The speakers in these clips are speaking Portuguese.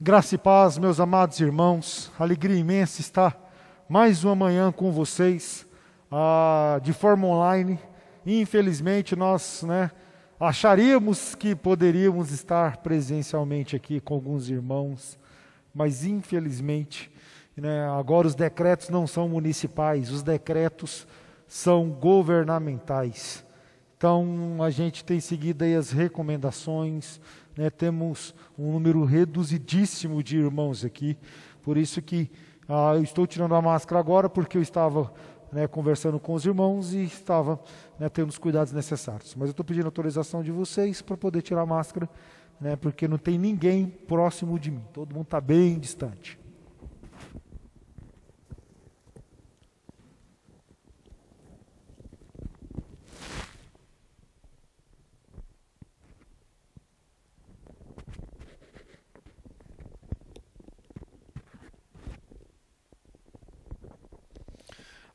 Graça e paz, meus amados irmãos, alegria imensa estar mais uma manhã com vocês, ah, de forma online. Infelizmente, nós né, acharíamos que poderíamos estar presencialmente aqui com alguns irmãos, mas infelizmente, né, agora os decretos não são municipais, os decretos são governamentais. Então, a gente tem seguido aí as recomendações, né, temos um número reduzidíssimo de irmãos aqui, por isso que ah, eu estou tirando a máscara agora, porque eu estava né, conversando com os irmãos e estava né, tendo os cuidados necessários. Mas eu estou pedindo autorização de vocês para poder tirar a máscara, né, porque não tem ninguém próximo de mim, todo mundo está bem distante.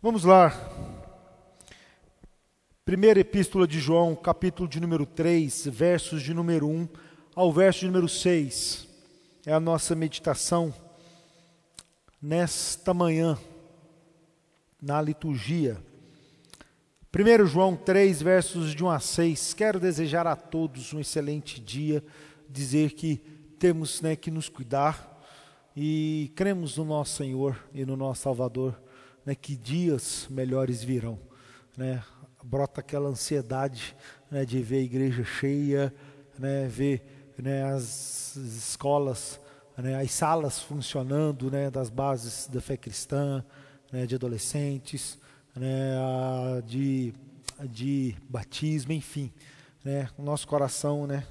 Vamos lá. Primeira epístola de João, capítulo de número 3, versos de número 1 ao verso de número 6. É a nossa meditação nesta manhã, na liturgia. 1 João 3, versos de 1 a 6. Quero desejar a todos um excelente dia, dizer que temos né, que nos cuidar e cremos no nosso Senhor e no nosso Salvador né, que dias melhores virão. Né? Brota aquela ansiedade né, de ver a igreja cheia, né, ver né, as escolas, né, as salas funcionando né, das bases da fé cristã, né, de adolescentes, né, de, de batismo, enfim. Né, o nosso coração né,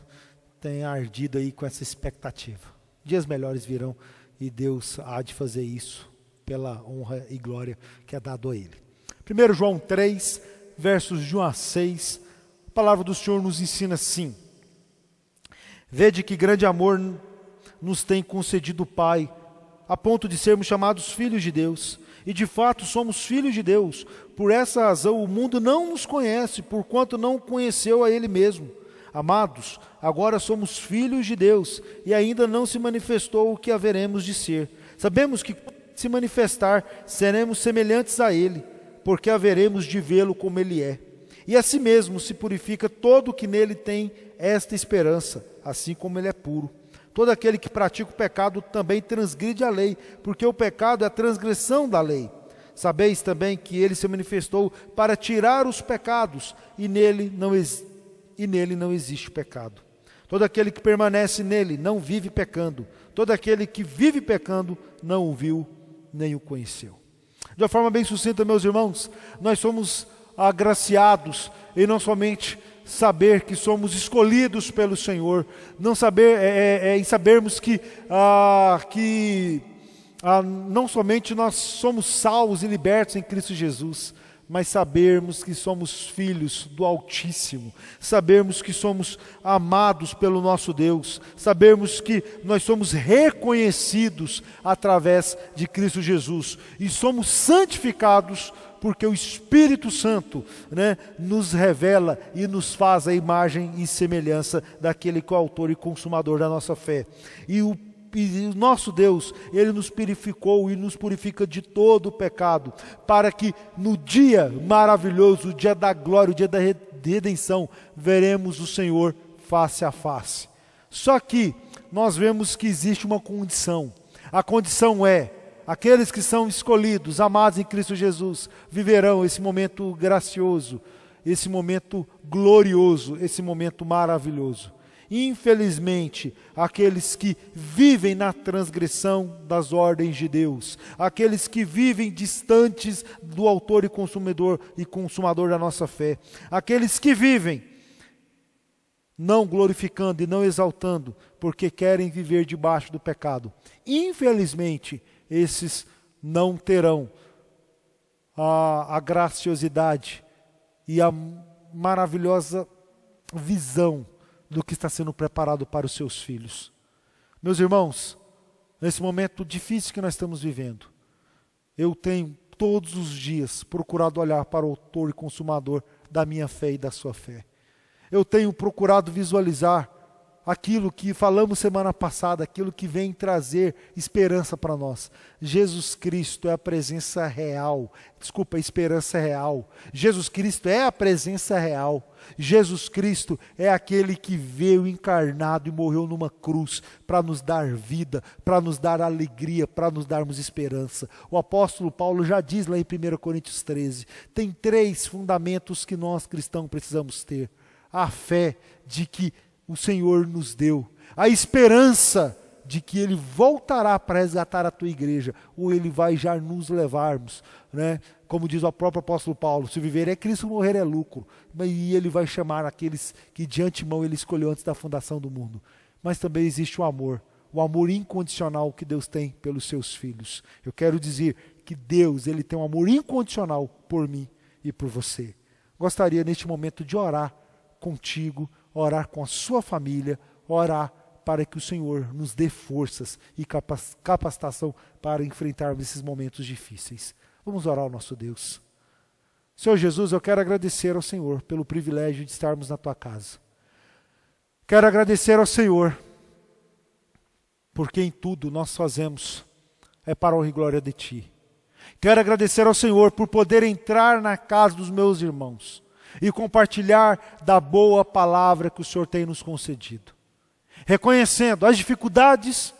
tem ardido aí com essa expectativa. Dias melhores virão e Deus há de fazer isso pela honra e glória que é dado a ele. 1 João 3, versos de 1 a 6, a palavra do Senhor nos ensina assim: Vede que grande amor nos tem concedido o Pai, a ponto de sermos chamados filhos de Deus. E de fato somos filhos de Deus. Por essa razão o mundo não nos conhece, porquanto não conheceu a Ele mesmo. Amados, agora somos filhos de Deus e ainda não se manifestou o que haveremos de ser. Sabemos que se manifestar, seremos semelhantes a Ele, porque haveremos de vê-lo como Ele é. E a si mesmo se purifica todo o que nele tem esta esperança, assim como ele é puro. Todo aquele que pratica o pecado também transgride a lei, porque o pecado é a transgressão da lei. Sabeis também que ele se manifestou para tirar os pecados, e nele não, e nele não existe pecado. Todo aquele que permanece nele não vive pecando. Todo aquele que vive pecando não o viu nem o conheceu. De uma forma bem sucinta, meus irmãos, nós somos agraciados e não somente saber que somos escolhidos pelo Senhor, não saber é, é, é, em sabermos que ah, que ah, não somente nós somos salvos e libertos em Cristo Jesus, mas sabermos que somos filhos do Altíssimo, sabermos que somos amados pelo nosso Deus, sabermos que nós somos reconhecidos através de Cristo Jesus e somos santificados porque o Espírito Santo né, nos revela e nos faz a imagem e semelhança daquele que é o autor e consumador da nossa fé. E o e o nosso Deus, Ele nos purificou e nos purifica de todo o pecado, para que no dia maravilhoso, o dia da glória, o dia da redenção, veremos o Senhor face a face. Só que nós vemos que existe uma condição. A condição é: aqueles que são escolhidos, amados em Cristo Jesus, viverão esse momento gracioso, esse momento glorioso, esse momento maravilhoso. Infelizmente, aqueles que vivem na transgressão das ordens de Deus, aqueles que vivem distantes do autor e consumidor e consumador da nossa fé, aqueles que vivem não glorificando e não exaltando, porque querem viver debaixo do pecado. Infelizmente, esses não terão a, a graciosidade e a maravilhosa visão do que está sendo preparado para os seus filhos. Meus irmãos, nesse momento difícil que nós estamos vivendo, eu tenho todos os dias procurado olhar para o autor e consumador da minha fé e da sua fé. Eu tenho procurado visualizar aquilo que falamos semana passada, aquilo que vem trazer esperança para nós. Jesus Cristo é a presença real. Desculpa, a esperança é real. Jesus Cristo é a presença real. Jesus Cristo é aquele que veio encarnado e morreu numa cruz para nos dar vida, para nos dar alegria, para nos darmos esperança. O apóstolo Paulo já diz lá em 1 Coríntios 13: tem três fundamentos que nós cristãos precisamos ter: a fé de que o Senhor nos deu, a esperança de que Ele voltará para resgatar a tua igreja, ou Ele vai já nos levarmos. Né? Como diz o próprio apóstolo Paulo, se viver é Cristo, morrer é lucro. Né? E Ele vai chamar aqueles que de antemão Ele escolheu antes da fundação do mundo. Mas também existe o amor, o amor incondicional que Deus tem pelos seus filhos. Eu quero dizer que Deus ele tem um amor incondicional por mim e por você. Gostaria neste momento de orar contigo orar com a sua família, orar para que o Senhor nos dê forças e capacitação para enfrentarmos esses momentos difíceis. Vamos orar ao nosso Deus. Senhor Jesus, eu quero agradecer ao Senhor pelo privilégio de estarmos na tua casa. Quero agradecer ao Senhor, porque em tudo nós fazemos é para a honra e glória de ti. Quero agradecer ao Senhor por poder entrar na casa dos meus irmãos e compartilhar da boa palavra que o Senhor tem nos concedido. Reconhecendo as dificuldades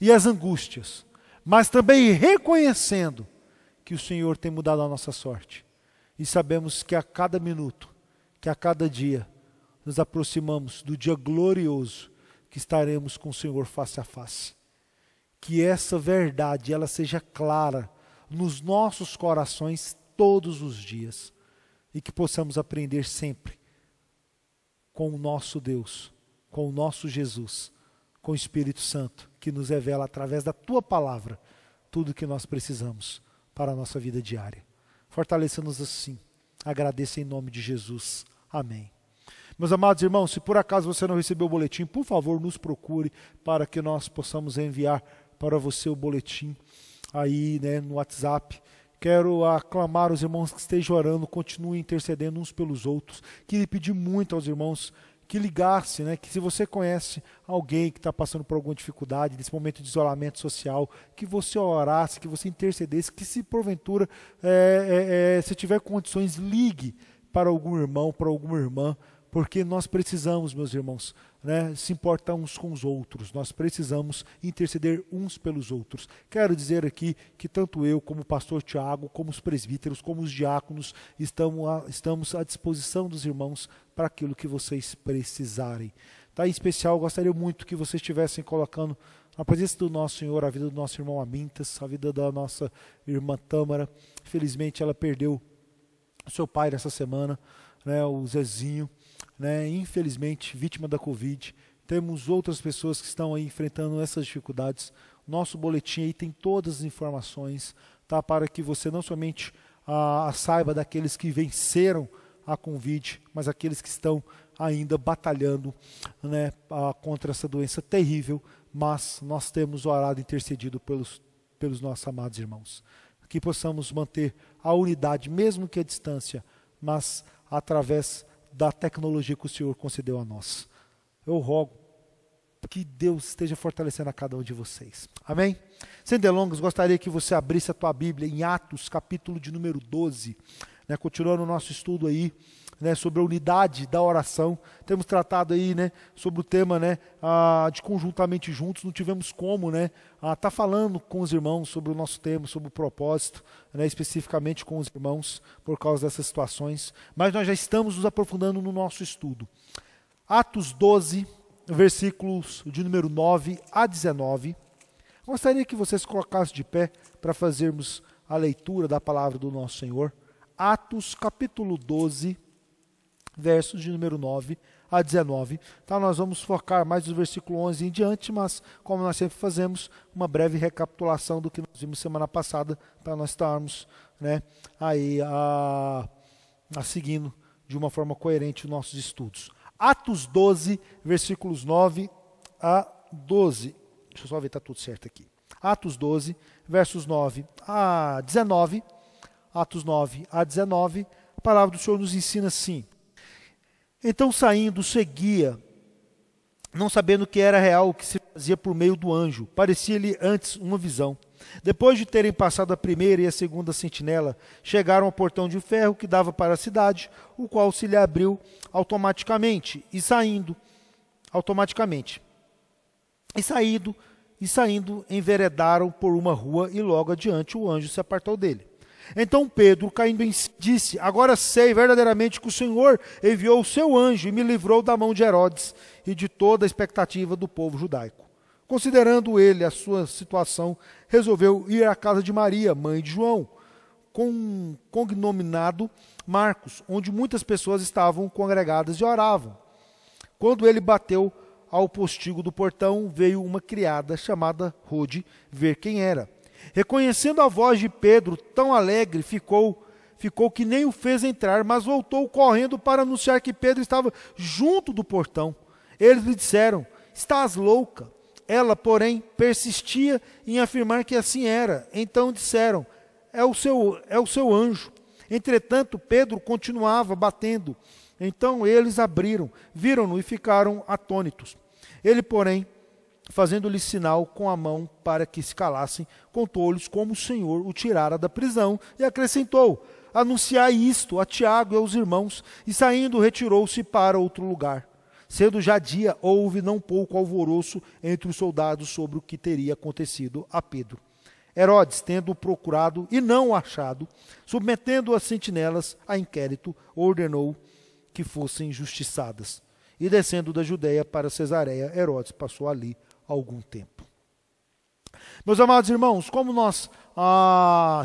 e as angústias, mas também reconhecendo que o Senhor tem mudado a nossa sorte. E sabemos que a cada minuto, que a cada dia, nos aproximamos do dia glorioso que estaremos com o Senhor face a face. Que essa verdade ela seja clara nos nossos corações todos os dias e que possamos aprender sempre com o nosso Deus, com o nosso Jesus, com o Espírito Santo, que nos revela através da tua palavra tudo o que nós precisamos para a nossa vida diária. Fortaleça-nos assim. Agradeça em nome de Jesus. Amém. Meus amados irmãos, se por acaso você não recebeu o boletim, por favor, nos procure para que nós possamos enviar para você o boletim aí né, no WhatsApp Quero aclamar os irmãos que estejam orando, continuem intercedendo uns pelos outros. Queria pedir muito aos irmãos que ligasse, né? Que se você conhece alguém que está passando por alguma dificuldade, nesse momento de isolamento social, que você orasse, que você intercedesse, que se porventura, é, é, é, se tiver condições, ligue para algum irmão, para alguma irmã, porque nós precisamos, meus irmãos, né, se importa uns com os outros. Nós precisamos interceder uns pelos outros. Quero dizer aqui que tanto eu, como o pastor Tiago, como os presbíteros, como os diáconos, estamos à, estamos à disposição dos irmãos para aquilo que vocês precisarem. Tá, em especial, gostaria muito que vocês estivessem colocando na presença do nosso Senhor, a vida do nosso irmão Amintas, a vida da nossa irmã Tâmara. Felizmente, ela perdeu seu pai nessa semana, né, o Zezinho né, infelizmente, vítima da Covid. Temos outras pessoas que estão aí enfrentando essas dificuldades. Nosso boletim aí tem todas as informações, tá? Para que você não somente a ah, ah, saiba daqueles que venceram a Covid, mas aqueles que estão ainda batalhando né, ah, contra essa doença terrível. Mas nós temos orado e intercedido pelos, pelos nossos amados irmãos. Que possamos manter a unidade, mesmo que a distância, mas através da tecnologia que o Senhor concedeu a nós. Eu rogo que Deus esteja fortalecendo a cada um de vocês. Amém? Sem delongas, gostaria que você abrisse a tua Bíblia em Atos, capítulo de número 12, né, continuando o nosso estudo aí né, sobre a unidade da oração. Temos tratado aí né, sobre o tema né, de conjuntamente juntos, não tivemos como né, estar tá falando com os irmãos sobre o nosso tema, sobre o propósito, né, especificamente com os irmãos, por causa dessas situações. Mas nós já estamos nos aprofundando no nosso estudo. Atos 12, versículos de número 9 a 19. Gostaria que vocês colocassem de pé para fazermos a leitura da palavra do nosso Senhor. Atos capítulo 12, versos de número 9 a 19. Tá? Então, nós vamos focar mais no versículo 11 em diante, mas como nós sempre fazemos, uma breve recapitulação do que nós vimos semana passada, para nós estarmos né, aí a, a seguindo de uma forma coerente os nossos estudos. Atos 12, versículos 9 a 12. Deixa eu só ver se está tudo certo aqui. Atos 12, versos 9 a 19. Atos 9 a 19, a palavra do Senhor nos ensina assim: então, saindo, seguia, não sabendo que era real o que se fazia por meio do anjo. Parecia-lhe antes uma visão. Depois de terem passado a primeira e a segunda sentinela, chegaram ao portão de ferro que dava para a cidade, o qual se lhe abriu automaticamente e saindo automaticamente. E saído, e saindo, enveredaram por uma rua e logo adiante o anjo se apartou dele. Então Pedro, caindo em si, disse: Agora sei verdadeiramente que o Senhor enviou o seu anjo e me livrou da mão de Herodes e de toda a expectativa do povo judaico. Considerando ele a sua situação, resolveu ir à casa de Maria, mãe de João, com cognominado Marcos, onde muitas pessoas estavam congregadas e oravam. Quando ele bateu ao postigo do portão, veio uma criada chamada Rode ver quem era. Reconhecendo a voz de Pedro, tão alegre, ficou, ficou que nem o fez entrar, mas voltou correndo para anunciar que Pedro estava junto do portão. Eles lhe disseram: Estás louca. Ela, porém, persistia em afirmar que assim era. Então disseram: É o seu, é o seu anjo. Entretanto, Pedro continuava batendo. Então eles abriram, viram-no e ficaram atônitos. Ele, porém, fazendo-lhe sinal com a mão para que se calassem, contou-lhes como o Senhor o tirara da prisão, e acrescentou: Anunciai isto a Tiago e aos irmãos, e saindo retirou-se para outro lugar. Sendo já dia, houve não pouco alvoroço entre os soldados sobre o que teria acontecido a Pedro. Herodes, tendo procurado e não achado, submetendo as sentinelas a inquérito, ordenou que fossem justiçadas. E descendo da Judéia para Cesareia, Herodes passou ali algum tempo. Meus amados irmãos, como nós ah,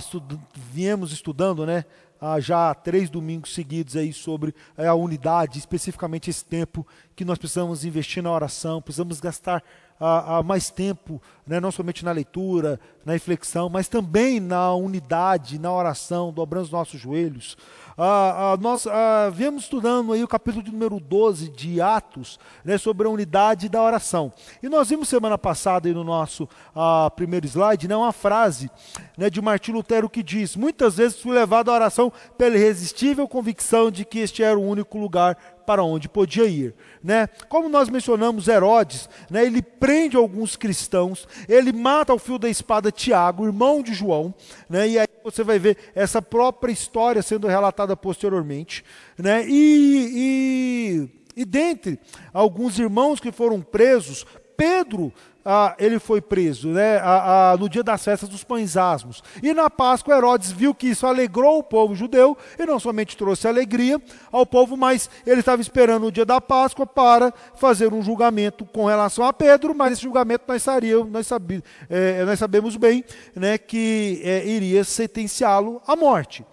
viemos estudando, né? Ah, já três domingos seguidos aí sobre eh, a unidade, especificamente esse tempo que nós precisamos investir na oração, precisamos gastar há, mais tempo, né, não somente na leitura, na reflexão, mas também na unidade, na oração, dobrando os nossos joelhos. Ah, ah, nós ah, viemos estudando aí o capítulo de número 12 de Atos, né, sobre a unidade da oração. E nós vimos semana passada aí no nosso ah, primeiro slide né, uma frase né, de Martim Lutero que diz: Muitas vezes fui levado à oração pela irresistível convicção de que este era o único lugar para onde podia ir. Né? Como nós mencionamos Herodes, né, ele prende alguns cristãos, ele mata ao fio da espada Tiago, irmão de João, né, e aí você vai ver essa própria história sendo relatada posteriormente. Né, e, e, e dentre alguns irmãos que foram presos, Pedro ah, ele foi preso, né, ah, ah, no dia das festas dos pães asmos. E na Páscoa, Herodes viu que isso alegrou o povo judeu, e não somente trouxe alegria ao povo, mas ele estava esperando o dia da Páscoa para fazer um julgamento com relação a Pedro, mas esse julgamento nós, saria, nós, sabi, é, nós sabemos bem né, que é, iria sentenciá-lo à morte.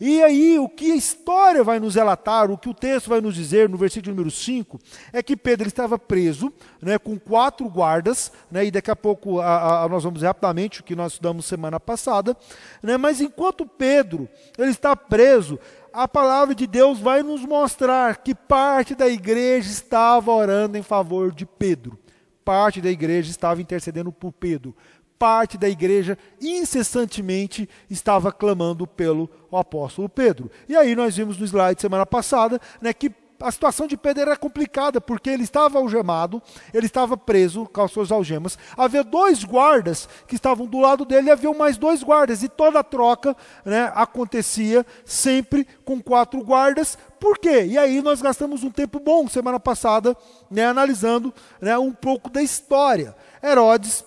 E aí, o que a história vai nos relatar, o que o texto vai nos dizer no versículo número 5, é que Pedro estava preso né, com quatro guardas, né, e daqui a pouco a, a, nós vamos rapidamente, o que nós estudamos semana passada, né, mas enquanto Pedro ele está preso, a palavra de Deus vai nos mostrar que parte da igreja estava orando em favor de Pedro, parte da igreja estava intercedendo por Pedro, parte da igreja incessantemente estava clamando pelo Pedro o apóstolo Pedro. E aí nós vimos no slide semana passada né, que a situação de Pedro era complicada, porque ele estava algemado, ele estava preso com as suas algemas. Havia dois guardas que estavam do lado dele, e havia mais dois guardas, e toda a troca né, acontecia sempre com quatro guardas. Por quê? E aí nós gastamos um tempo bom semana passada, né, analisando né, um pouco da história. Herodes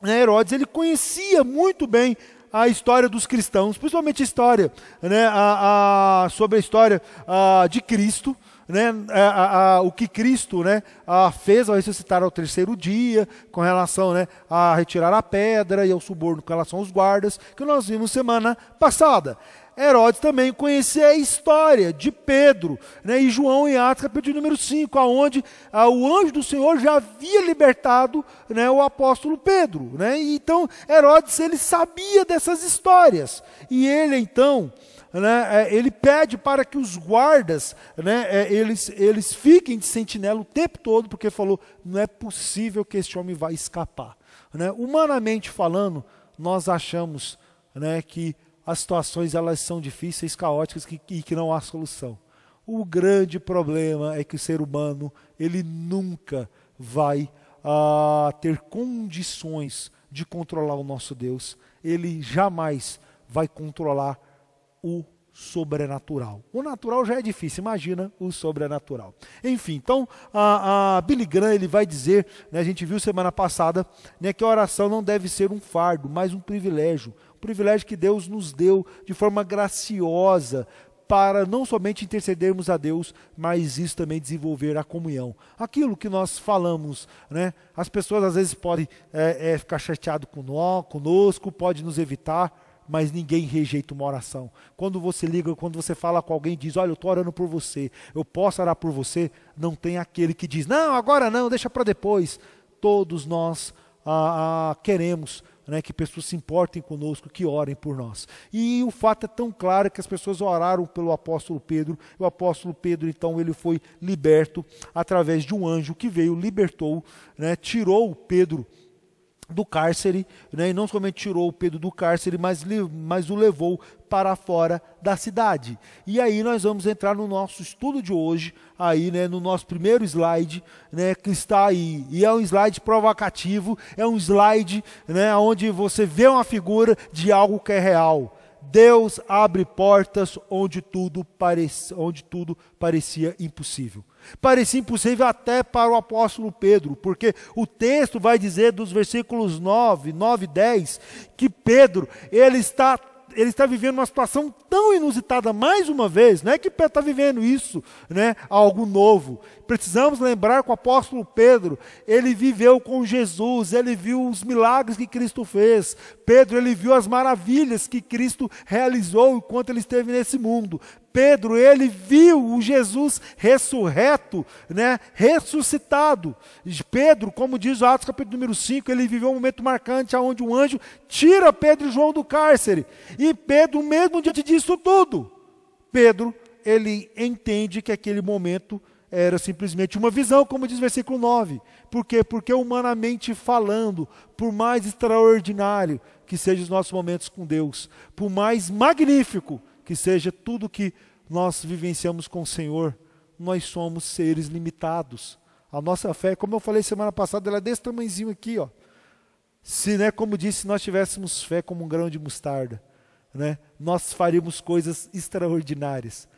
né, Herodes ele conhecia muito bem a história dos cristãos, principalmente a história, né, a, a, sobre a história a, de Cristo, né, o que Cristo né, fez ao ressuscitar ao terceiro dia, com relação né, a retirar a pedra e ao suborno com relação aos guardas, que nós vimos semana passada. Herodes também conhecia a história de Pedro né, e João em Atos, capítulo número 5, aonde ah, o anjo do Senhor já havia libertado né, o apóstolo Pedro. Né, e então, Herodes ele sabia dessas histórias. E ele, então, né, eh, ele pede para que os guardas né, eh, eles, eles fiquem de sentinela o tempo todo, porque falou: não é possível que este homem vá escapar. Né? Humanamente falando, nós achamos né, que as situações elas são difíceis, caóticas e que, que não há solução. O grande problema é que o ser humano ele nunca vai ah, ter condições de controlar o nosso Deus. Ele jamais vai controlar o sobrenatural. O natural já é difícil, imagina o sobrenatural. Enfim, então a, a Billy Graham ele vai dizer, né, a gente viu semana passada, né, que a oração não deve ser um fardo, mas um privilégio privilégio que Deus nos deu de forma graciosa para não somente intercedermos a Deus, mas isso também desenvolver a comunhão. Aquilo que nós falamos, né? As pessoas às vezes podem é, é, ficar chateado conosco, pode nos evitar, mas ninguém rejeita uma oração. Quando você liga, quando você fala com alguém diz, olha, eu estou orando por você, eu posso orar por você, não tem aquele que diz, não, agora não, deixa para depois. Todos nós ah, ah, queremos né, que pessoas se importem conosco, que orem por nós. E o fato é tão claro que as pessoas oraram pelo apóstolo Pedro. O apóstolo Pedro, então, ele foi liberto através de um anjo que veio, libertou, né, tirou Pedro do cárcere, né? e não somente tirou o Pedro do cárcere, mas, mas o levou para fora da cidade. E aí nós vamos entrar no nosso estudo de hoje, aí né, no nosso primeiro slide, né, que está aí. E é um slide provocativo, é um slide né, onde você vê uma figura de algo que é real. Deus abre portas onde tudo, parecia, onde tudo parecia impossível. Parecia impossível até para o apóstolo Pedro, porque o texto vai dizer dos versículos 9, 9 e 10, que Pedro, ele está ele está vivendo uma situação tão inusitada mais uma vez, não é que Pedro está vivendo isso, né, algo novo, Precisamos lembrar que o apóstolo Pedro, ele viveu com Jesus, ele viu os milagres que Cristo fez. Pedro, ele viu as maravilhas que Cristo realizou enquanto ele esteve nesse mundo. Pedro, ele viu o Jesus ressurreto, né, ressuscitado. Pedro, como diz o Atos capítulo número 5, ele viveu um momento marcante onde um anjo tira Pedro e João do cárcere. E Pedro, mesmo diante disso tudo, Pedro, ele entende que aquele momento era simplesmente uma visão, como diz o versículo 9. Por quê? Porque humanamente falando, por mais extraordinário que sejam os nossos momentos com Deus, por mais magnífico que seja tudo que nós vivenciamos com o Senhor, nós somos seres limitados. A nossa fé, como eu falei semana passada, ela é desse tamanhozinho aqui, ó. Se, né, como disse, nós tivéssemos fé como um grão de mostarda, né, nós faríamos coisas extraordinárias.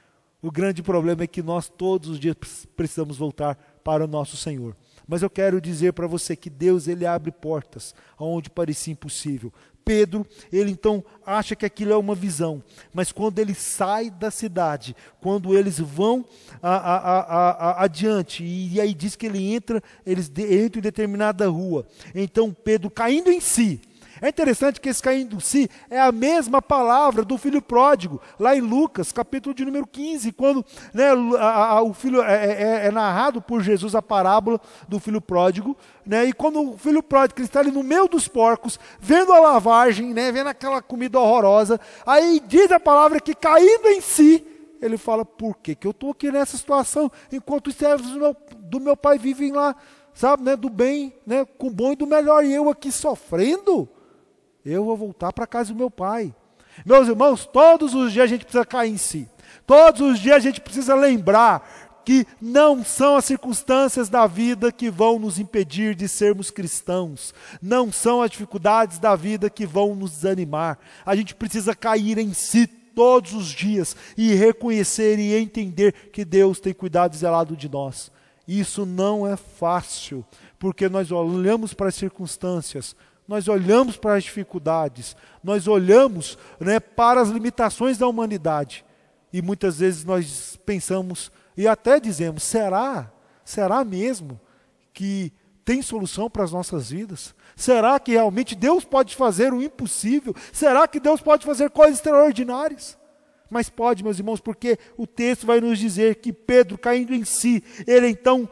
O grande problema é que nós todos os dias precisamos voltar para o nosso Senhor. Mas eu quero dizer para você que Deus ele abre portas aonde parecia impossível. Pedro, ele então acha que aquilo é uma visão, mas quando ele sai da cidade, quando eles vão a, a, a, adiante, e, e, aí diz que ele entra, eles de, entram em determinada rua. Então Pedro, caindo em si, é interessante que esse caindo em si é a mesma palavra do filho pródigo, lá em Lucas, capítulo de número 15, quando né, a, a, o filho é, é, é, é, narrado por Jesus a parábola do filho pródigo, né, e quando o filho pródigo está ali no meio dos porcos, vendo a lavagem, né, vendo aquela comida horrorosa, aí diz a palavra que caindo em si, ele fala, por que, que eu estou aqui nessa situação, enquanto os servos do meu, do meu pai vivem lá, sabe, né, do bem, né, com o bom e do melhor, e eu aqui sofrendo? Eu vou voltar para casa do meu pai. Meus irmãos, todos os dias a gente precisa cair em si. Todos os dias a gente precisa lembrar que não são as circunstâncias da vida que vão nos impedir de sermos cristãos. Não são as dificuldades da vida que vão nos desanimar. A gente precisa cair em si todos os dias e reconhecer e entender que Deus tem cuidado e zelado de nós. Isso não é fácil, porque nós olhamos para as circunstâncias nós olhamos para as dificuldades, nós olhamos né, para as limitações da humanidade. E muitas vezes nós pensamos e até dizemos: será? Será mesmo que tem solução para as nossas vidas? Será que realmente Deus pode fazer o impossível? Será que Deus pode fazer coisas extraordinárias? Mas pode, meus irmãos, porque o texto vai nos dizer que Pedro, caindo em si, ele então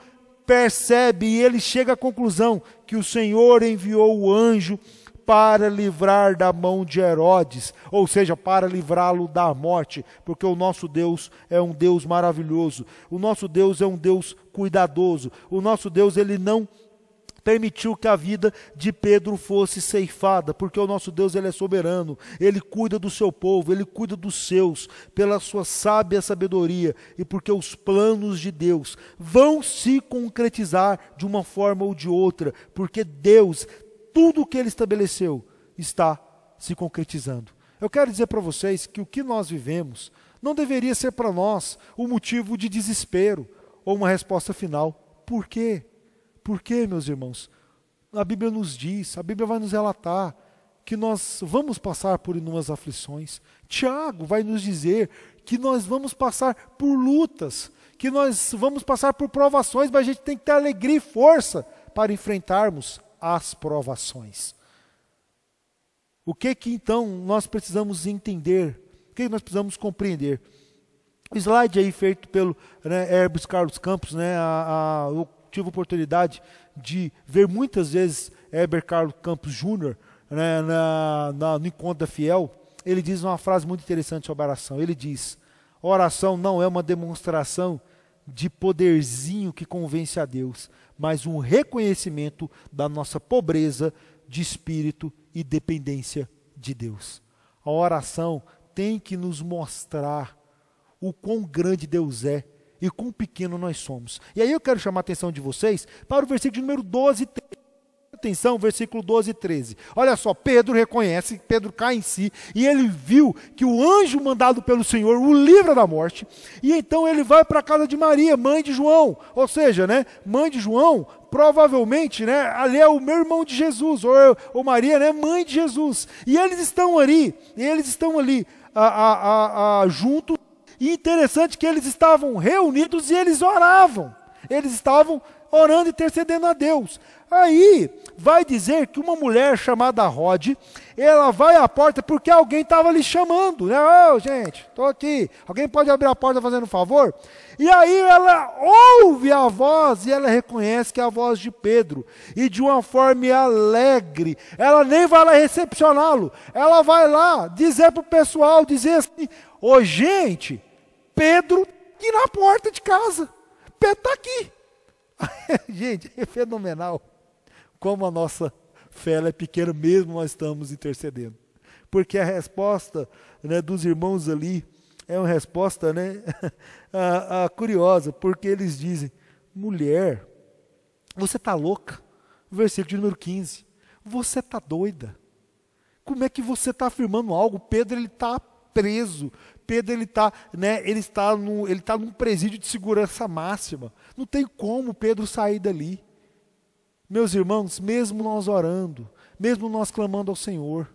percebe e ele chega à conclusão que o Senhor enviou o anjo para livrar da mão de Herodes, ou seja, para livrá-lo da morte, porque o nosso Deus é um Deus maravilhoso, o nosso Deus é um Deus cuidadoso, o nosso Deus ele não permitiu que a vida de Pedro fosse ceifada, porque o nosso Deus ele é soberano, ele cuida do seu povo, ele cuida dos seus, pela sua sábia sabedoria e porque os planos de Deus vão se concretizar de uma forma ou de outra, porque Deus, tudo o que ele estabeleceu, está se concretizando. Eu quero dizer para vocês que o que nós vivemos não deveria ser para nós o um motivo de desespero ou uma resposta final. Por quê? Por quê, meus irmãos? A Bíblia nos diz, a Bíblia vai nos relatar que nós vamos passar por inúmeras aflições. Tiago vai nos dizer que nós vamos passar por lutas, que nós vamos passar por provações, mas a gente tem que ter alegria e força para enfrentarmos as provações. O que que então nós precisamos entender? O que, que nós precisamos compreender? O slide aí feito pelo né, Herbes Carlos Campos, né, a, a, o tive oportunidade de ver muitas vezes Heber Carlos Campos Júnior né, na, na, no Encontro da Fiel. Ele diz uma frase muito interessante sobre oração. Ele diz: Oração não é uma demonstração de poderzinho que convence a Deus, mas um reconhecimento da nossa pobreza de espírito e dependência de Deus. A oração tem que nos mostrar o quão grande Deus é e quão pequeno nós somos. E aí eu quero chamar a atenção de vocês para o versículo número 12 e 13. Atenção, versículo 12 e 13. Olha só, Pedro reconhece, Pedro cai em si, e ele viu que o anjo mandado pelo Senhor o livra da morte, e então ele vai para a casa de Maria, mãe de João. Ou seja, né, mãe de João, provavelmente, né, ali é o meu irmão de Jesus, ou, ou Maria, né, mãe de Jesus. E eles estão ali, eles estão ali, a, a, a, juntos. E interessante que eles estavam reunidos e eles oravam. Eles estavam orando e intercedendo a Deus. Aí vai dizer que uma mulher chamada Rod, ela vai à porta porque alguém estava lhe chamando, né? Oh, gente, estou aqui. Alguém pode abrir a porta fazendo um favor? E aí ela ouve a voz e ela reconhece que é a voz de Pedro. E de uma forma alegre, ela nem vai lá recepcioná-lo. Ela vai lá dizer para o pessoal, dizer assim, ô oh, gente, Pedro aqui na porta de casa. Pedro está aqui. Gente, é fenomenal como a nossa fé é pequena, mesmo nós estamos intercedendo. Porque a resposta né, dos irmãos ali é uma resposta né, a, a curiosa, porque eles dizem: mulher, você está louca? Versículo de número 15. Você está doida? Como é que você está afirmando algo? Pedro ele está preso. Pedro ele está né, ele está no, ele tá num presídio de segurança máxima. Não tem como Pedro sair dali. Meus irmãos, mesmo nós orando, mesmo nós clamando ao Senhor,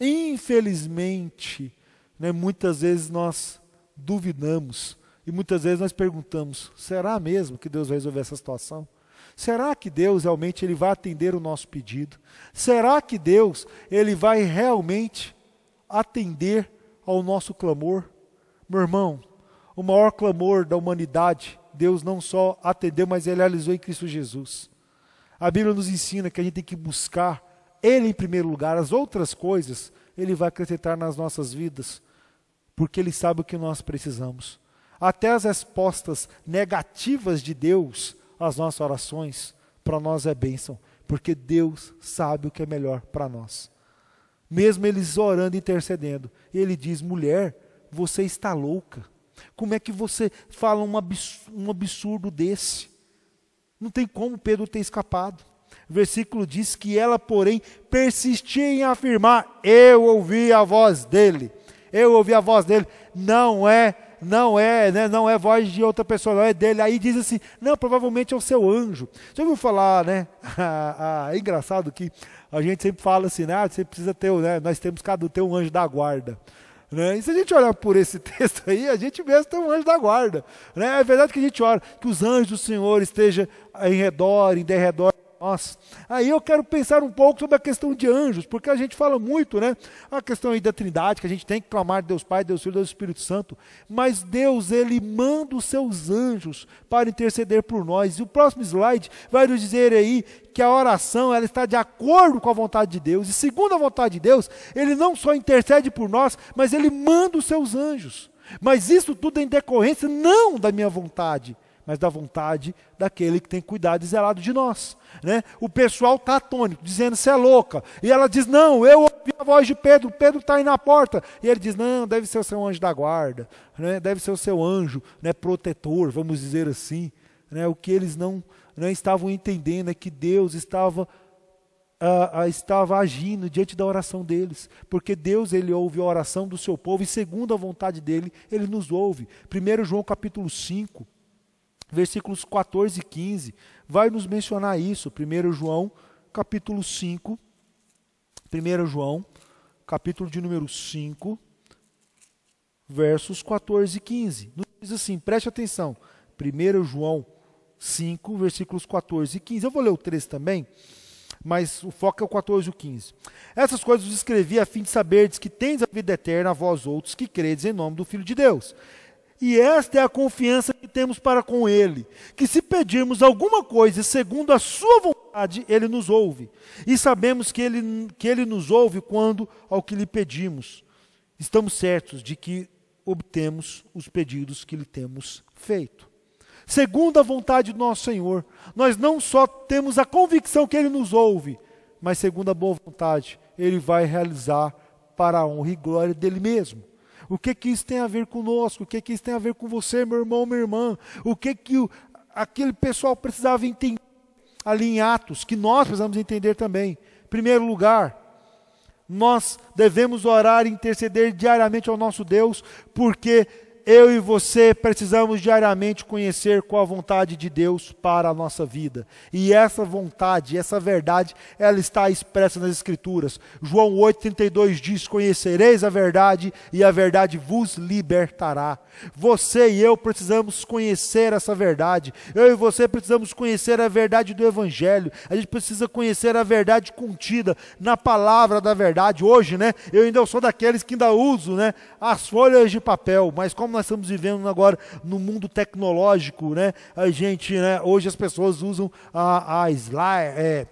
infelizmente, né, muitas vezes nós duvidamos e muitas vezes nós perguntamos: será mesmo que Deus vai resolver essa situação? Será que Deus realmente ele vai atender o nosso pedido? Será que Deus ele vai realmente atender ao nosso clamor? Meu irmão, o maior clamor da humanidade, Deus não só atendeu, mas ele realizou em Cristo Jesus. A Bíblia nos ensina que a gente tem que buscar Ele em primeiro lugar, as outras coisas Ele vai acrescentar nas nossas vidas, porque Ele sabe o que nós precisamos. Até as respostas negativas de Deus às nossas orações, para nós é bênção, porque Deus sabe o que é melhor para nós. Mesmo eles orando e intercedendo, Ele diz: mulher, você está louca. Como é que você fala um absurdo, um absurdo desse? Não tem como Pedro ter escapado. O versículo diz que ela, porém, persistia em afirmar: Eu ouvi a voz dele. Eu ouvi a voz dele. Não é, não é, né, não é voz de outra pessoa, não é dele. Aí diz assim: Não, provavelmente é o seu anjo. Já ouviu falar, né? Ah, é engraçado que a gente sempre fala assim: né, ah, Você precisa ter, né, nós temos cada um ter um anjo da guarda. Né? E se a gente olhar por esse texto aí, a gente mesmo tem um anjo da guarda. Né? É verdade que a gente ora que os anjos do Senhor estejam em redor, em derredor nós. Aí eu quero pensar um pouco sobre a questão de anjos, porque a gente fala muito, né? A questão aí da Trindade, que a gente tem que clamar Deus Pai, Deus Filho, Deus Espírito Santo. Mas Deus, ele manda os seus anjos para interceder por nós. E o próximo slide vai nos dizer aí que a oração ela está de acordo com a vontade de Deus. E segundo a vontade de Deus, ele não só intercede por nós, mas ele manda os seus anjos. Mas isso tudo é em decorrência não da minha vontade, mas da vontade daquele que tem cuidado e zelado de nós. Né? O pessoal está atônito, dizendo, você é louca. E ela diz, não, eu ouvi a voz de Pedro, Pedro está aí na porta. E ele diz, não, deve ser o seu anjo da guarda, né? deve ser o seu anjo né? protetor, vamos dizer assim. Né? O que eles não, não né, estavam entendendo é que Deus estava... Uh, uh, estava agindo diante da oração deles, porque Deus ele ouve a oração do seu povo e segundo a vontade dele, ele nos ouve. 1 João capítulo 5, versículos 14 e 15, vai nos mencionar isso. 1 João, capítulo 5. 1 João, capítulo de número 5, versos 14 e 15. Nos diz assim, preste atenção. 1 João 5, versículos 14 e 15. Eu vou ler o 3 também, mas o foco é o 14 e o 15. Essas coisas os escrevi a fim de saberdes que tens a vida eterna, vós outros que credes em nome do Filho de Deus. E esta é a confiança que temos para com Ele, que se pedirmos alguma coisa segundo a Sua vontade, Ele nos ouve. E sabemos que Ele, que ele nos ouve quando ao que lhe pedimos. Estamos certos de que obtemos os pedidos que lhe temos feito. Segundo a vontade do nosso Senhor, nós não só temos a convicção que Ele nos ouve, mas segundo a boa vontade, Ele vai realizar para a honra e glória dele mesmo. O que que isso tem a ver conosco? O que que isso tem a ver com você, meu irmão, minha irmã? O que que o, aquele pessoal precisava entender ali em Atos, que nós precisamos entender também? Primeiro lugar, nós devemos orar e interceder diariamente ao nosso Deus, porque eu e você precisamos diariamente conhecer qual a vontade de Deus para a nossa vida. E essa vontade, essa verdade, ela está expressa nas Escrituras. João 8,32 diz: Conhecereis a verdade, e a verdade vos libertará. Você e eu precisamos conhecer essa verdade. Eu e você precisamos conhecer a verdade do Evangelho. A gente precisa conhecer a verdade contida na palavra da verdade. Hoje, né? Eu ainda sou daqueles que ainda uso, né? As folhas de papel, mas como nós estamos vivendo agora no mundo tecnológico, né? A gente, né? Hoje as pessoas usam a, a slide, é,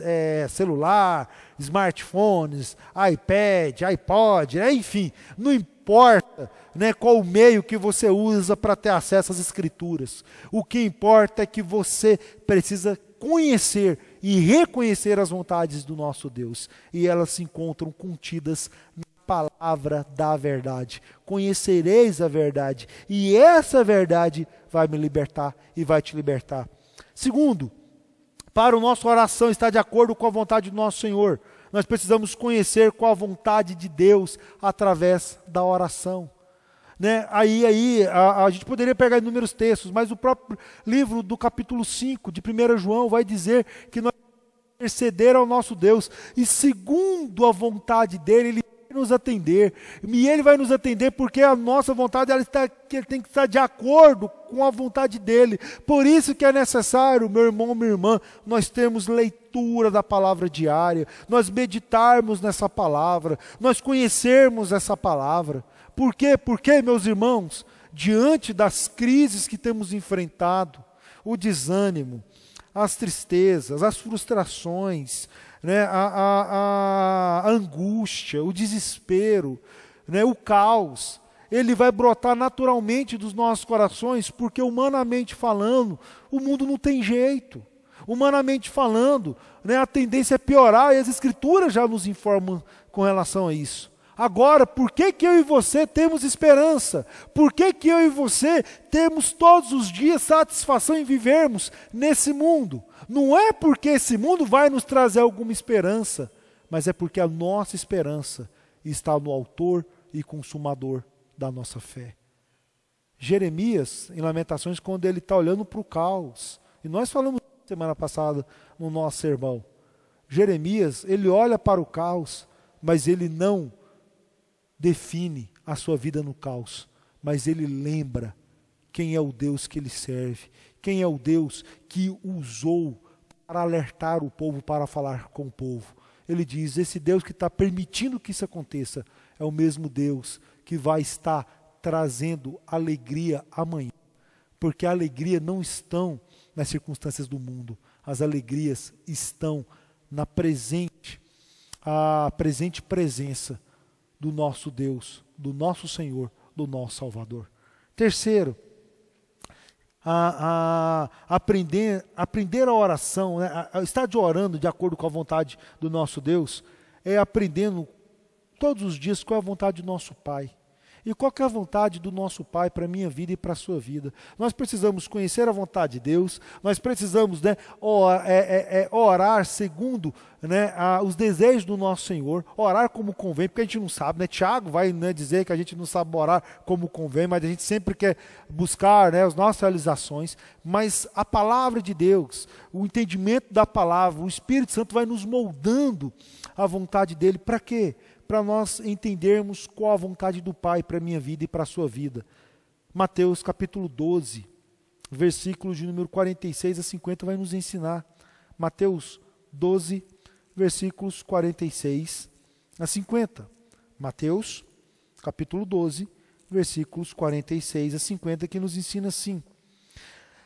é, celular, smartphones, iPad, iPod, né? enfim, não importa né, qual o meio que você usa para ter acesso às escrituras. O que importa é que você precisa conhecer e reconhecer as vontades do nosso Deus. E elas se encontram contidas na palavra da verdade. Conhecereis a verdade, e essa verdade vai me libertar e vai te libertar. Segundo, para o nosso oração estar de acordo com a vontade do nosso Senhor, nós precisamos conhecer qual a vontade de Deus através da oração. Né? Aí, aí a, a, gente poderia pegar inúmeros textos, mas o próprio livro do capítulo 5 de 1 João vai dizer que nós interceder ao nosso Deus e segundo a vontade dele, ele nos atender. E Ele vai nos atender porque a nossa vontade ela está, ele tem que estar de acordo com a vontade dEle. Por isso que é necessário, meu irmão, minha irmã, nós termos leitura da palavra diária, nós meditarmos nessa palavra, nós conhecermos essa palavra. Por quê? Porque, meus irmãos, diante das crises que temos enfrentado, o desânimo, as tristezas, as frustrações, né, a, a, a angústia, o desespero, né, o caos, ele vai brotar naturalmente dos nossos corações, porque humanamente falando, o mundo não tem jeito. Humanamente falando, né, a tendência é piorar e as escrituras já nos informam com relação a isso. Agora, por que, que eu e você temos esperança? Por que, que eu e você temos todos os dias satisfação em vivermos nesse mundo? Não é porque esse mundo vai nos trazer alguma esperança, mas é porque a nossa esperança está no Autor e Consumador da nossa fé. Jeremias, em Lamentações, quando ele está olhando para o caos, e nós falamos semana passada no nosso sermão, Jeremias, ele olha para o caos, mas ele não define a sua vida no caos, mas ele lembra quem é o Deus que ele serve, quem é o Deus que usou para alertar o povo, para falar com o povo. Ele diz: esse Deus que está permitindo que isso aconteça é o mesmo Deus que vai estar trazendo alegria amanhã. Porque a alegria não estão nas circunstâncias do mundo, as alegrias estão na presente, a presente presença do nosso Deus, do nosso Senhor, do nosso Salvador. Terceiro, a, a aprender, aprender a oração, né? a, a estar de orando de acordo com a vontade do nosso Deus, é aprendendo todos os dias qual é a vontade do nosso Pai. E qual é a vontade do nosso Pai para a minha vida e para a sua vida? Nós precisamos conhecer a vontade de Deus, nós precisamos né, orar, é, é, é, orar segundo né, a, os desejos do nosso Senhor, orar como convém, porque a gente não sabe, né? Tiago vai né, dizer que a gente não sabe orar como convém, mas a gente sempre quer buscar né, as nossas realizações. Mas a palavra de Deus, o entendimento da palavra, o Espírito Santo vai nos moldando a vontade dele. Para quê? para nós entendermos qual a vontade do Pai para a minha vida e para a sua vida. Mateus capítulo 12, versículo de número 46 a 50 vai nos ensinar. Mateus 12, versículos 46 a 50. Mateus capítulo 12, versículos 46 a 50 que nos ensina assim: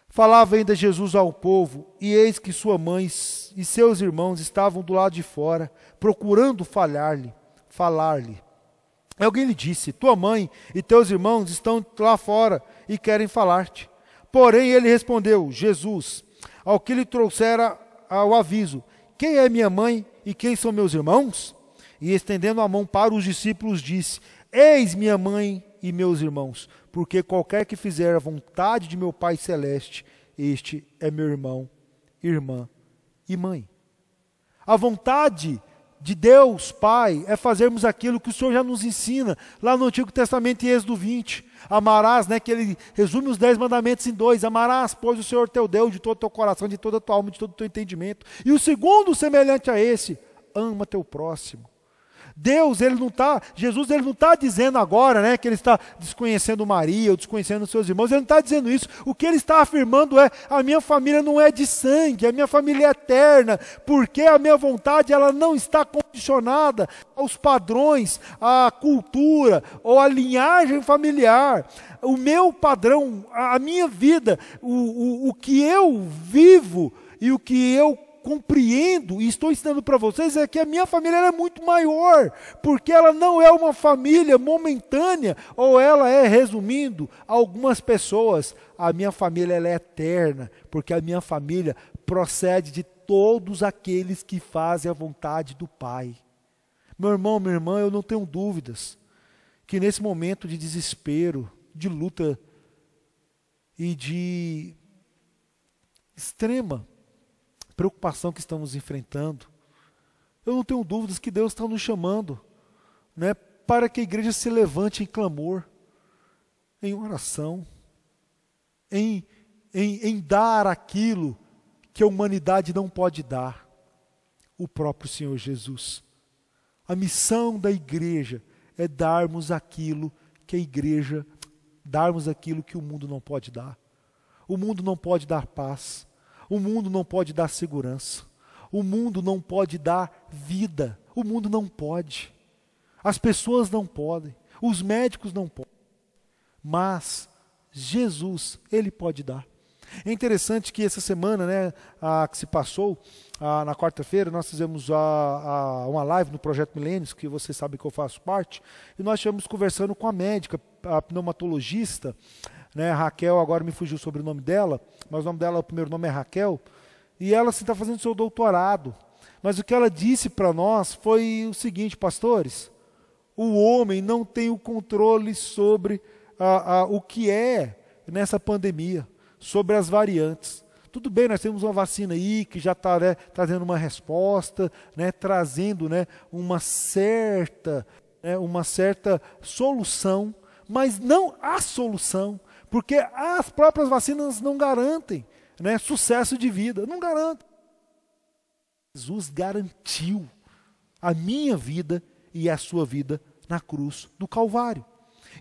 Falava ainda Jesus ao povo, e eis que sua mãe e seus irmãos estavam do lado de fora, procurando falhar-lhe falar-lhe. Alguém lhe disse: Tua mãe e teus irmãos estão lá fora e querem falar-te. Porém, ele respondeu: Jesus, ao que lhe trouxera o aviso: Quem é minha mãe e quem são meus irmãos? E estendendo a mão para os discípulos, disse: Eis minha mãe e meus irmãos, porque qualquer que fizer a vontade de meu Pai celeste, este é meu irmão, irmã e mãe. A vontade de Deus Pai é fazermos aquilo que o Senhor já nos ensina lá no Antigo Testamento em Êxodo 20. Amarás, né, que ele resume os dez mandamentos em dois. Amarás, pois, o Senhor teu Deus de todo o teu coração, de toda a tua alma, de todo o teu entendimento. E o segundo, semelhante a esse, ama teu próximo Deus, ele não está, Jesus, ele não está dizendo agora, né, que ele está desconhecendo Maria ou desconhecendo seus irmãos, ele não está dizendo isso. O que ele está afirmando é: a minha família não é de sangue, a minha família é eterna, porque a minha vontade ela não está condicionada aos padrões, à cultura ou à linhagem familiar. O meu padrão, a minha vida, o, o, o que eu vivo e o que eu compreendo e estou ensinando para vocês é que a minha família é muito maior, porque ela não é uma família momentânea, ou ela é, resumindo, algumas pessoas. A minha família é eterna, porque a minha família procede de todos aqueles que fazem a vontade do Pai. Meu irmão, minha irmã, eu não tenho dúvidas que nesse momento de desespero, de luta e de extrema preocupação que estamos enfrentando. Eu não tenho dúvidas que Deus está nos chamando né, para que a igreja se levante em clamor, em oração, em, em, em dar aquilo que a humanidade não pode dar o próprio Senhor Jesus. A missão da igreja é darmos aquilo que a igreja, darmos aquilo que o mundo não pode dar. O mundo não pode dar paz, o mundo não pode dar segurança. O mundo não pode dar vida. O mundo não pode. As pessoas não podem. Os médicos não podem. Mas Jesus, Ele pode dar. É interessante que essa semana, né, a, que se passou, a, na quarta-feira, nós fizemos a, a, uma live no Projeto Milênios, que vocês sabem que eu faço parte, e nós estivemos conversando com a médica, a pneumatologista, né? Raquel, agora me fugiu sobre o nome dela, mas o nome dela, o primeiro nome é Raquel, e ela está assim, tá fazendo seu doutorado. Mas o que ela disse para nós foi o seguinte, pastores: o homem não tem o controle sobre a, a, o que é nessa pandemia, sobre as variantes. Tudo bem, nós temos uma vacina aí que já está né, trazendo uma resposta, né, trazendo né, uma certa, né, uma certa solução, mas não a solução. Porque as próprias vacinas não garantem né, sucesso de vida, não garantem. Jesus garantiu a minha vida e a sua vida na cruz do Calvário.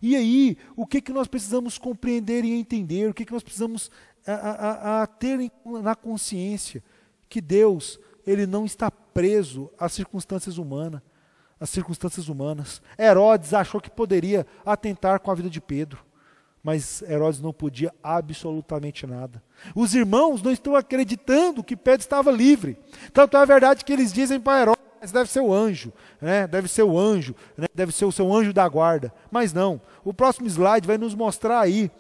E aí, o que, que nós precisamos compreender e entender, o que, que nós precisamos a, a, a ter na consciência? Que Deus, Ele não está preso às circunstâncias humanas, às circunstâncias humanas. Herodes achou que poderia atentar com a vida de Pedro mas Herodes não podia absolutamente nada. Os irmãos não estão acreditando que Pedro estava livre. Tanto é verdade que eles dizem para Herodes, deve ser o anjo, né? deve ser o anjo, né? deve ser o seu anjo da guarda. Mas não, o próximo slide vai nos mostrar aí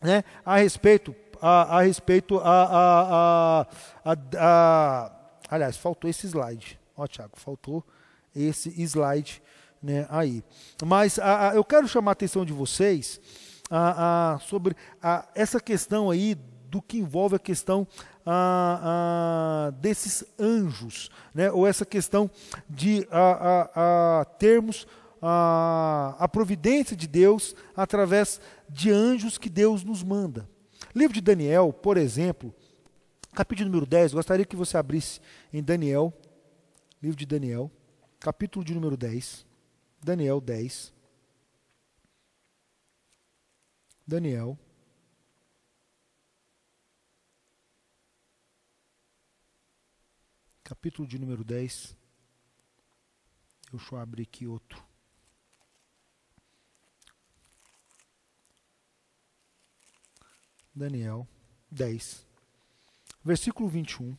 né? a respeito, a, a respeito a, a, a, Aliás, faltou esse slide. Ó, Tiago, faltou esse slide né, aí. Mas eu quero chamar a atenção de vocês sobre essa questão aí do que envolve a questão desses anjos, né? ou essa questão de termos a providência de Deus através de anjos que Deus nos manda. Livro de Daniel, por exemplo, capítulo número 10, gostaria que você abrisse em Daniel, livro de Daniel, capítulo de número 10, Daniel 10. Daniel. Capítulo de número 10. Deixa eu abrir aqui outro. Daniel 10. Versículo 21.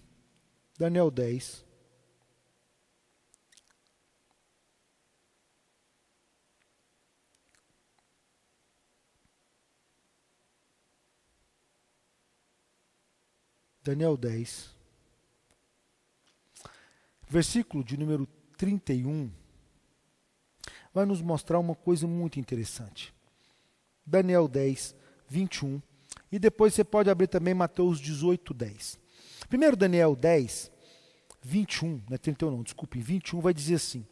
Daniel 10. Daniel 10, versículo de número 31, vai nos mostrar uma coisa muito interessante. Daniel 10, 21. E depois você pode abrir também Mateus 18, 10. Primeiro, Daniel 10, 21, não é 31, não, desculpe, 21 vai dizer assim: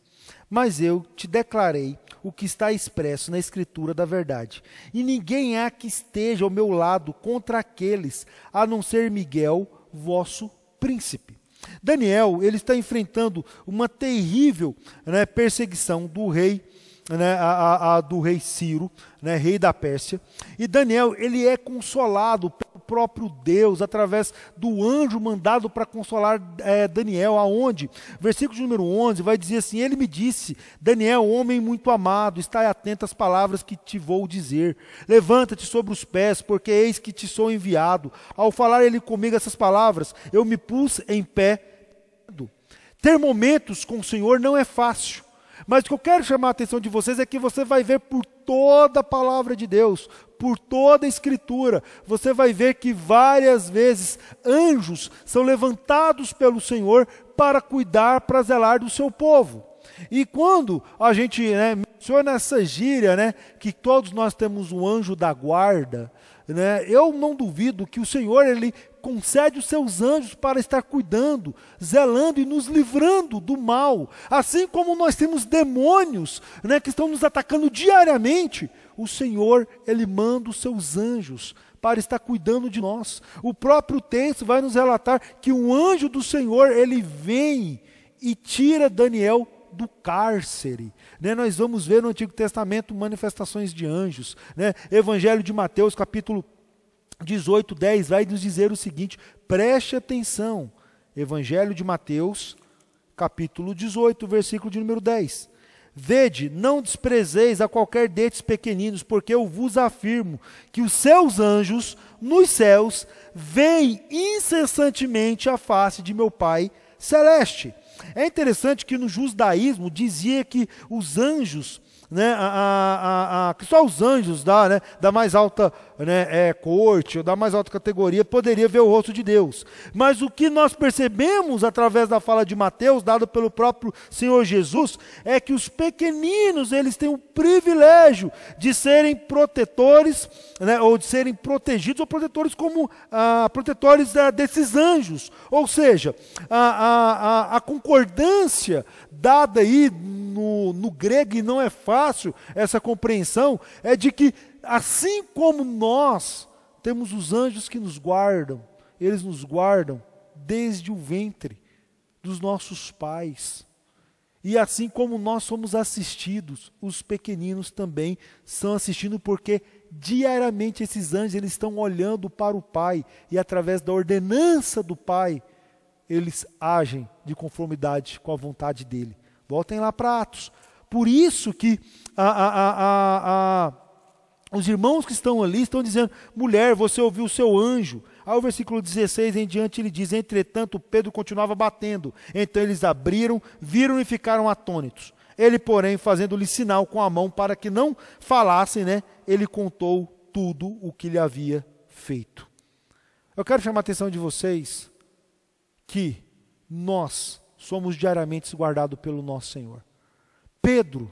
mas eu te declarei o que está expresso na Escritura da verdade. E ninguém há que esteja ao meu lado contra aqueles, a não ser Miguel, vosso príncipe. Daniel, ele está enfrentando uma terrível né, perseguição do rei, né, a, a, do rei Ciro, né, rei da Pérsia. E Daniel, ele é consolado próprio Deus, através do anjo mandado para consolar é, Daniel, aonde? Versículo de número 11 vai dizer assim: Ele me disse, Daniel, homem muito amado, está atento às palavras que te vou dizer. Levanta-te sobre os pés, porque eis que te sou enviado. Ao falar ele comigo essas palavras, eu me pus em pé. Ter momentos com o Senhor não é fácil. Mas o que eu quero chamar a atenção de vocês é que você vai ver por toda a palavra de Deus, por toda a Escritura, você vai ver que várias vezes anjos são levantados pelo Senhor para cuidar, para zelar do seu povo. E quando a gente né, menciona essa gíria, né, que todos nós temos um anjo da guarda, né, eu não duvido que o Senhor ele concede os seus anjos para estar cuidando, zelando e nos livrando do mal. Assim como nós temos demônios né, que estão nos atacando diariamente, o Senhor, Ele manda os seus anjos para estar cuidando de nós. O próprio texto vai nos relatar que um anjo do Senhor, ele vem e tira Daniel do cárcere. Né? Nós vamos ver no Antigo Testamento manifestações de anjos. Né? Evangelho de Mateus, capítulo 18, 10 vai nos dizer o seguinte: preste atenção. Evangelho de Mateus, capítulo 18, versículo de número 10. Vede, não desprezeis a qualquer destes pequeninos, porque eu vos afirmo que os seus anjos nos céus veem incessantemente a face de meu Pai celeste. É interessante que no judaísmo dizia que os anjos, né, a, a, a, que só os anjos da, né, da mais alta né, é, corte ou da mais alta categoria poderia ver o rosto de Deus. Mas o que nós percebemos através da fala de Mateus, dado pelo próprio Senhor Jesus, é que os pequeninos eles têm o privilégio de serem protetores, né, ou de serem protegidos ou protetores como ah, protetores ah, desses anjos. Ou seja, a, a, a concordância dada aí no, no grego e não é fácil essa compreensão é de que assim como nós temos os anjos que nos guardam, eles nos guardam desde o ventre dos nossos pais. E assim como nós somos assistidos, os pequeninos também são assistidos porque diariamente esses anjos eles estão olhando para o Pai e através da ordenança do Pai eles agem de conformidade com a vontade dele. Voltem lá para Atos. Por isso que a, a, a, a os irmãos que estão ali estão dizendo: mulher, você ouviu o seu anjo. Aí o versículo 16 em diante ele diz: Entretanto, Pedro continuava batendo. Então eles abriram, viram e ficaram atônitos. Ele, porém, fazendo-lhe sinal com a mão para que não falassem, né, ele contou tudo o que lhe havia feito. Eu quero chamar a atenção de vocês que nós somos diariamente guardados pelo nosso Senhor. Pedro,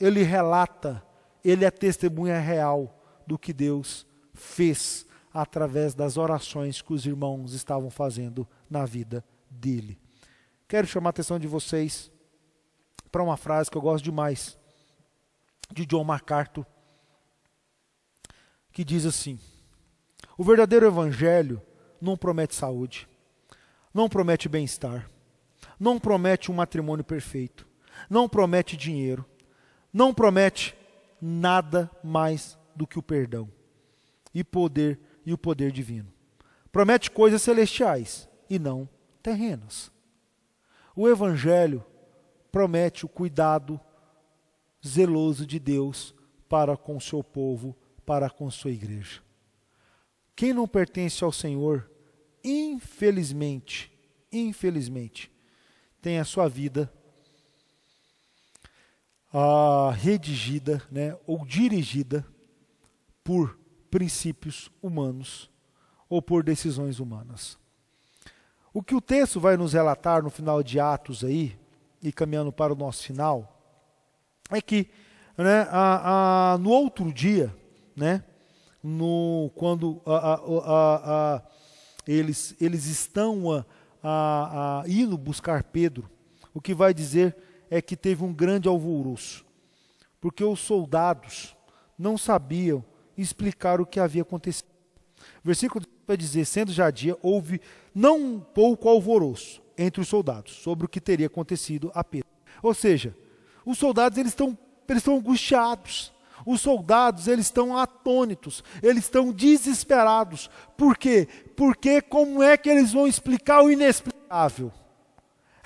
ele relata ele é testemunha real do que Deus fez através das orações que os irmãos estavam fazendo na vida dele. Quero chamar a atenção de vocês para uma frase que eu gosto demais, de John MacArthur, que diz assim: O verdadeiro evangelho não promete saúde, não promete bem-estar, não promete um matrimônio perfeito, não promete dinheiro, não promete nada mais do que o perdão e poder e o poder divino. Promete coisas celestiais e não terrenas. O evangelho promete o cuidado zeloso de Deus para com seu povo, para com sua igreja. Quem não pertence ao Senhor, infelizmente, infelizmente, tem a sua vida ah, redigida né, ou dirigida por princípios humanos ou por decisões humanas. O que o texto vai nos relatar no final de Atos aí, e caminhando para o nosso final, é que né, a, a, no outro dia, né, no, quando a, eles, eles estão indo buscar Pedro, o que vai dizer é que teve um grande alvoroço, porque os soldados não sabiam explicar o que havia acontecido. Versículo vai dizer: sendo já dia, houve não pouco alvoroço entre os soldados sobre o que teria acontecido a Pedro. Ou seja, os soldados eles estão eles estão angustiados. Os soldados eles estão atônitos, eles estão desesperados. Por quê? Porque como é que eles vão explicar o inexplicável?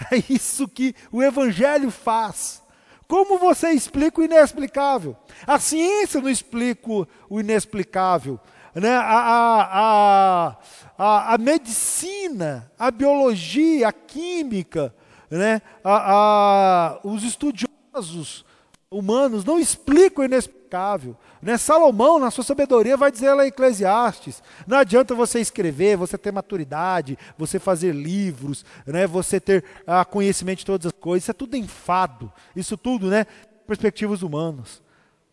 É isso que o Evangelho faz. Como você explica o inexplicável? A ciência não explica o inexplicável. Né? A, a, a, a, medicina, a biologia, a química, né? a, a os estudiosos humanos não explicam o inexplicável impecável. Né? Salomão, na sua sabedoria, vai dizer lá em Eclesiastes: não adianta você escrever, você ter maturidade, você fazer livros, né? você ter ah, conhecimento de todas as coisas. Isso é tudo enfado. Isso tudo, né? Perspectivas humanas.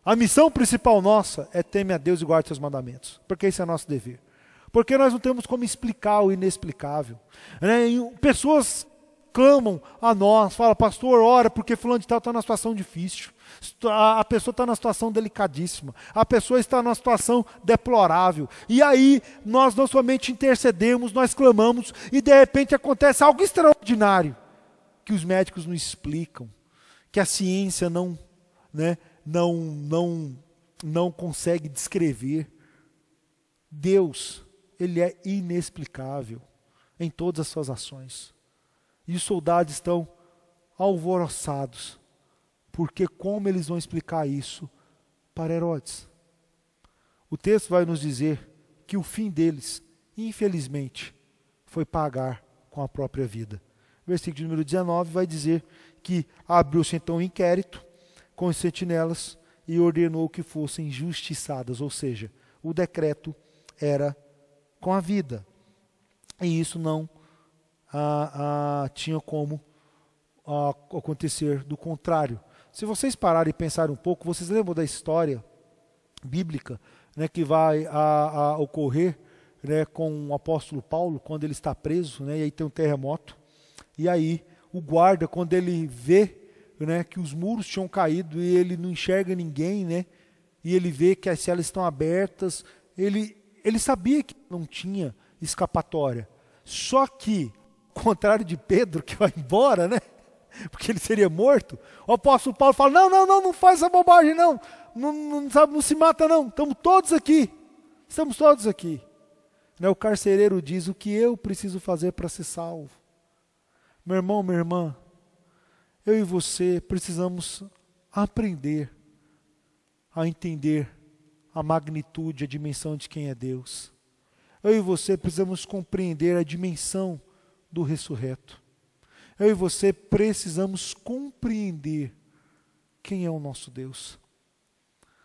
A missão principal nossa é teme a Deus e guarde seus mandamentos, porque esse é nosso dever. Porque nós não temos como explicar o inexplicável. Né? Pessoas clamam a nós, falam, pastor, ora, porque fulano de tal está numa situação difícil a pessoa está numa situação delicadíssima, a pessoa está numa situação deplorável. E aí nós não somente intercedemos, nós clamamos e de repente acontece algo extraordinário que os médicos não explicam, que a ciência não, né, não, não, não consegue descrever. Deus, ele é inexplicável em todas as suas ações. E os soldados estão alvoroçados porque como eles vão explicar isso para Herodes? O texto vai nos dizer que o fim deles, infelizmente, foi pagar com a própria vida. O versículo número 19 vai dizer que abriu-se então um inquérito com as sentinelas e ordenou que fossem justiçadas, ou seja, o decreto era com a vida. E isso não ah, ah, tinha como ah, acontecer do contrário. Se vocês pararem e pensarem um pouco, vocês lembram da história bíblica né, que vai a, a ocorrer né, com o apóstolo Paulo quando ele está preso, né, e aí tem um terremoto. E aí o guarda, quando ele vê né, que os muros tinham caído e ele não enxerga ninguém, né, e ele vê que as celas estão abertas, ele, ele sabia que não tinha escapatória. Só que, contrário de Pedro, que vai embora, né? porque ele seria morto. O apóstolo Paulo fala: não, não, não, não faz essa bobagem, não. Não, não, sabe, não se mata, não. Estamos todos aqui. Estamos todos aqui. Né, o carcereiro diz: o que eu preciso fazer para ser salvo? Meu irmão, minha irmã, eu e você precisamos aprender a entender a magnitude, a dimensão de quem é Deus. Eu e você precisamos compreender a dimensão do ressurreto. Eu e você precisamos compreender quem é o nosso Deus.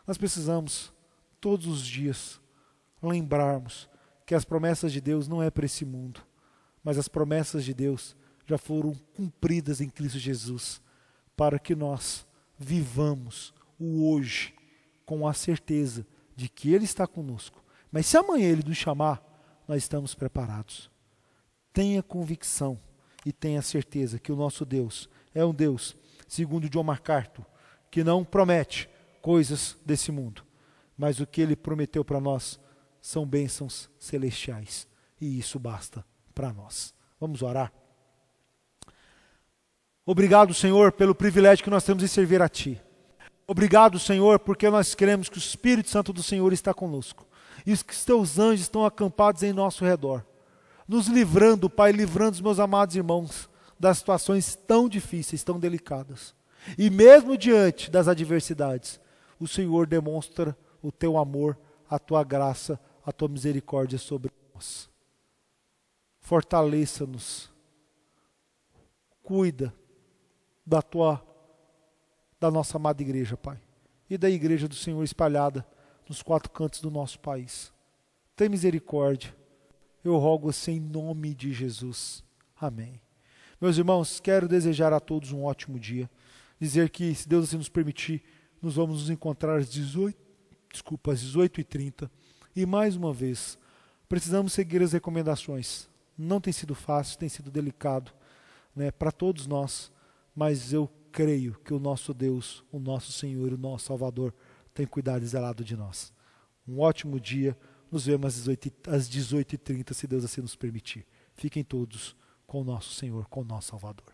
Nós precisamos, todos os dias, lembrarmos que as promessas de Deus não é para esse mundo, mas as promessas de Deus já foram cumpridas em Cristo Jesus, para que nós vivamos o hoje com a certeza de que Ele está conosco. Mas se amanhã Ele nos chamar, nós estamos preparados. Tenha convicção e tenha certeza que o nosso Deus é um Deus, segundo John MacArthur, que não promete coisas desse mundo, mas o que ele prometeu para nós são bênçãos celestiais, e isso basta para nós. Vamos orar. Obrigado, Senhor, pelo privilégio que nós temos em servir a Ti. Obrigado, Senhor, porque nós queremos que o Espírito Santo do Senhor está conosco e que os teus anjos estão acampados em nosso redor nos livrando, Pai, livrando os meus amados irmãos das situações tão difíceis, tão delicadas. E mesmo diante das adversidades, o Senhor demonstra o teu amor, a tua graça, a tua misericórdia sobre nós. Fortaleça-nos. Cuida da tua da nossa amada igreja, Pai, e da igreja do Senhor espalhada nos quatro cantos do nosso país. Tem misericórdia eu rogo-se em nome de Jesus. Amém. Meus irmãos, quero desejar a todos um ótimo dia. Dizer que, se Deus assim nos permitir, nós vamos nos encontrar às 18, desculpa, às 18h30. E mais uma vez, precisamos seguir as recomendações. Não tem sido fácil, tem sido delicado né, para todos nós, mas eu creio que o nosso Deus, o nosso Senhor, o nosso Salvador tem cuidado e zelado de nós. Um ótimo dia. Nos vemos às 18h30, às 18 se Deus assim nos permitir. Fiquem todos com o nosso Senhor, com o nosso Salvador.